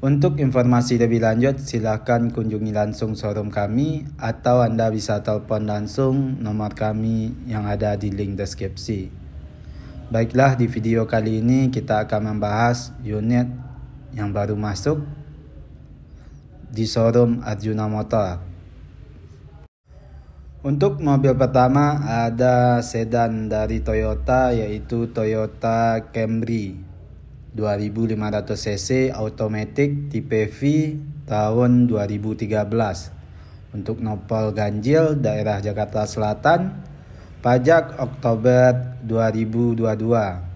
Untuk informasi lebih lanjut, silakan kunjungi langsung showroom kami atau Anda bisa telepon langsung nomor kami yang ada di link deskripsi. Baiklah, di video kali ini kita akan membahas unit yang baru masuk di showroom Arjuna Motor. Untuk mobil pertama ada sedan dari Toyota yaitu Toyota Camry 2500 cc automatic tipe V tahun 2013 untuk nopal ganjil daerah Jakarta Selatan pajak Oktober 2022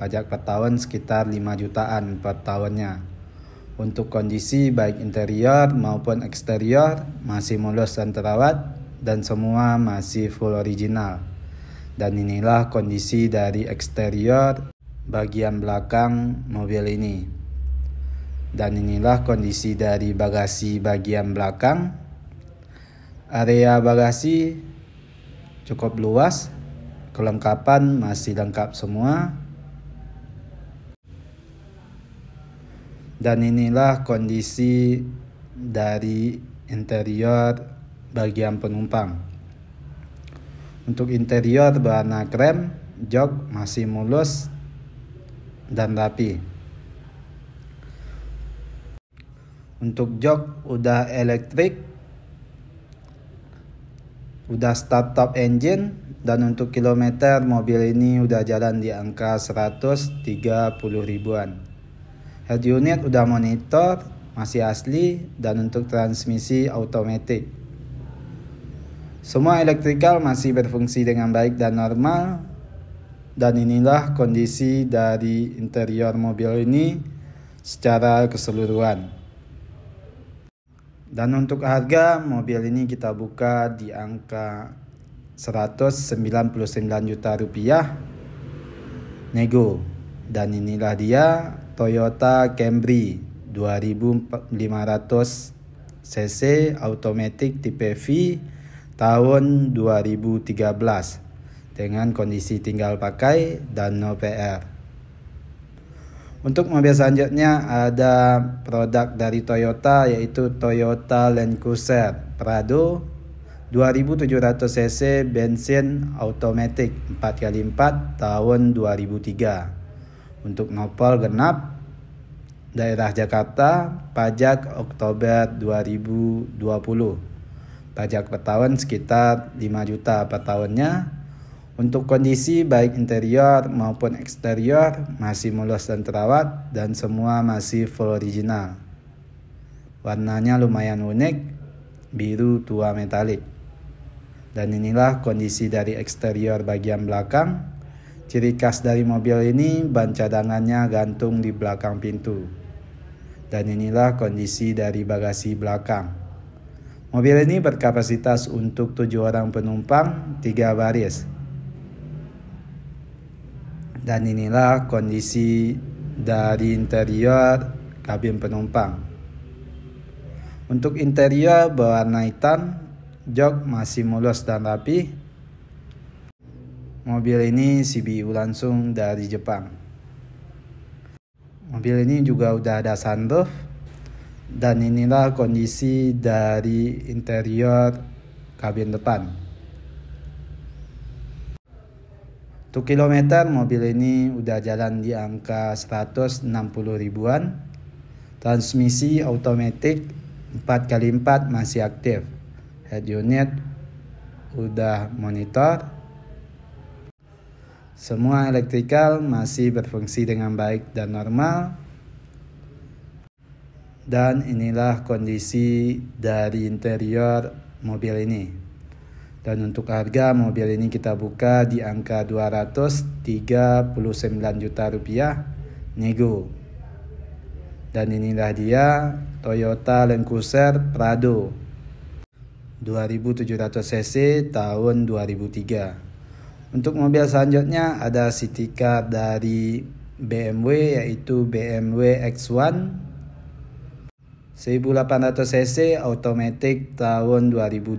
pajak per tahun sekitar 5 jutaan per tahunnya untuk kondisi baik interior maupun eksterior masih mulus dan terawat dan semua masih full original dan inilah kondisi dari eksterior bagian belakang mobil ini. Dan inilah kondisi dari bagasi bagian belakang. Area bagasi cukup luas, kelengkapan masih lengkap semua. Dan inilah kondisi dari interior bagian penumpang. Untuk interior berwarna krem, jok masih mulus dan rapi. Untuk jok udah elektrik, udah start top engine dan untuk kilometer mobil ini udah jalan di angka 130 ribuan. Head unit udah monitor, masih asli dan untuk transmisi automatic. Semua elektrikal masih berfungsi dengan baik dan normal dan inilah kondisi dari interior mobil ini secara keseluruhan. Dan untuk harga mobil ini kita buka di angka 199 juta rupiah nego. Dan inilah dia Toyota Camry 2500 cc automatic tipe V tahun 2013 dengan kondisi tinggal pakai dan no PR. Untuk mobil selanjutnya ada produk dari Toyota yaitu Toyota Land Cruiser Prado 2700 cc bensin automatic 4x4 tahun 2003. Untuk nopol genap daerah Jakarta pajak Oktober 2020. Pajak per tahun sekitar 5 juta per tahunnya untuk kondisi baik interior maupun eksterior masih mulus dan terawat dan semua masih full original. Warnanya lumayan unik, biru tua metalik. Dan inilah kondisi dari eksterior bagian belakang. Ciri khas dari mobil ini ban cadangannya gantung di belakang pintu. Dan inilah kondisi dari bagasi belakang. Mobil ini berkapasitas untuk tujuh orang penumpang, tiga baris dan inilah kondisi dari interior kabin penumpang. Untuk interior berwarna hitam, jok masih mulus dan rapi. Mobil ini CBU langsung dari Jepang. Mobil ini juga udah ada sunroof. Dan inilah kondisi dari interior kabin depan. Untuk kilometer mobil ini udah jalan di angka 160 ribuan. Transmisi otomatis 4x4 masih aktif. Head unit udah monitor. Semua elektrikal masih berfungsi dengan baik dan normal. Dan inilah kondisi dari interior mobil ini. Dan untuk harga mobil ini kita buka di angka 239 juta rupiah nego. Dan inilah dia Toyota Land Cruiser Prado 2700 cc tahun 2003. Untuk mobil selanjutnya ada city car dari BMW yaitu BMW X1 1800 cc automatic tahun 2012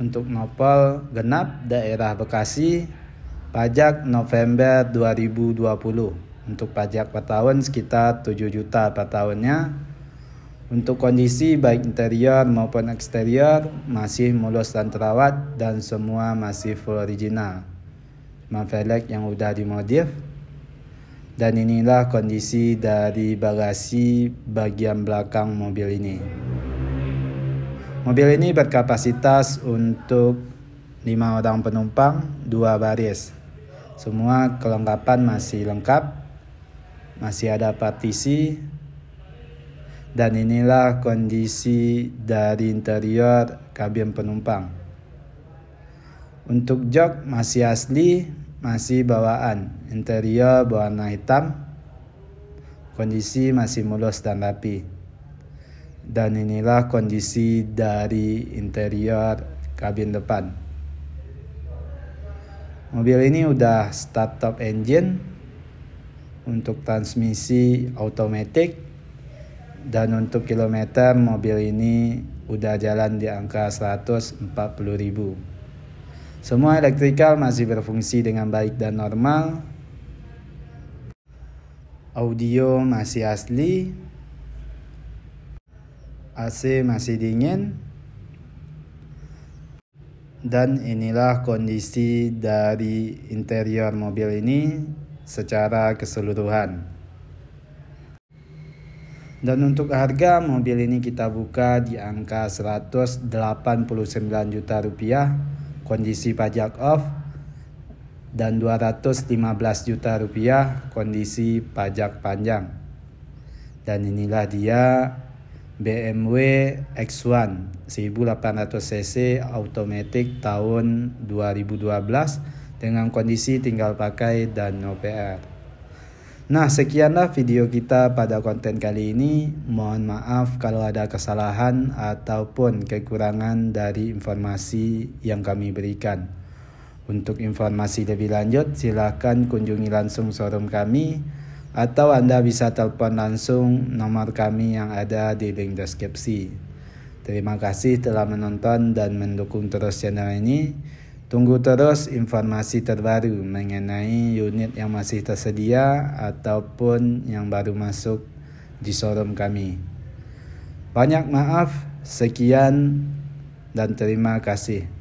untuk Nopel genap daerah Bekasi pajak November 2020 untuk pajak per tahun sekitar 7 juta per tahunnya untuk kondisi baik interior maupun eksterior masih mulus dan terawat dan semua masih full original. mafelek yang sudah dimodif. Dan inilah kondisi dari bagasi bagian belakang mobil ini. Mobil ini berkapasitas untuk 5 orang penumpang, 2 baris. Semua kelengkapan masih lengkap, masih ada partisi, dan inilah kondisi dari interior kabin penumpang. Untuk jok masih asli, masih bawaan. Interior berwarna hitam, kondisi masih mulus dan rapi. Dan inilah kondisi dari interior kabin depan. Mobil ini udah start top engine untuk transmisi otomatis dan untuk kilometer mobil ini udah jalan di angka 140.000. Semua elektrikal masih berfungsi dengan baik dan normal. Audio masih asli, AC masih dingin dan inilah kondisi dari interior mobil ini secara keseluruhan. Dan untuk harga mobil ini kita buka di angka 189 juta rupiah kondisi pajak off dan 215 juta rupiah kondisi pajak panjang. Dan inilah dia BMW X1 1800cc automatic tahun 2012 dengan kondisi tinggal pakai dan no PR. Nah, sekianlah video kita pada konten kali ini. Mohon maaf kalau ada kesalahan ataupun kekurangan dari informasi yang kami berikan. Untuk informasi lebih lanjut, silahkan kunjungi langsung showroom kami atau Anda bisa telepon langsung nomor kami yang ada di link deskripsi. Terima kasih telah menonton dan mendukung terus channel ini. Tunggu terus informasi terbaru mengenai unit yang masih tersedia ataupun yang baru masuk di showroom kami. Banyak maaf, sekian, dan terima kasih.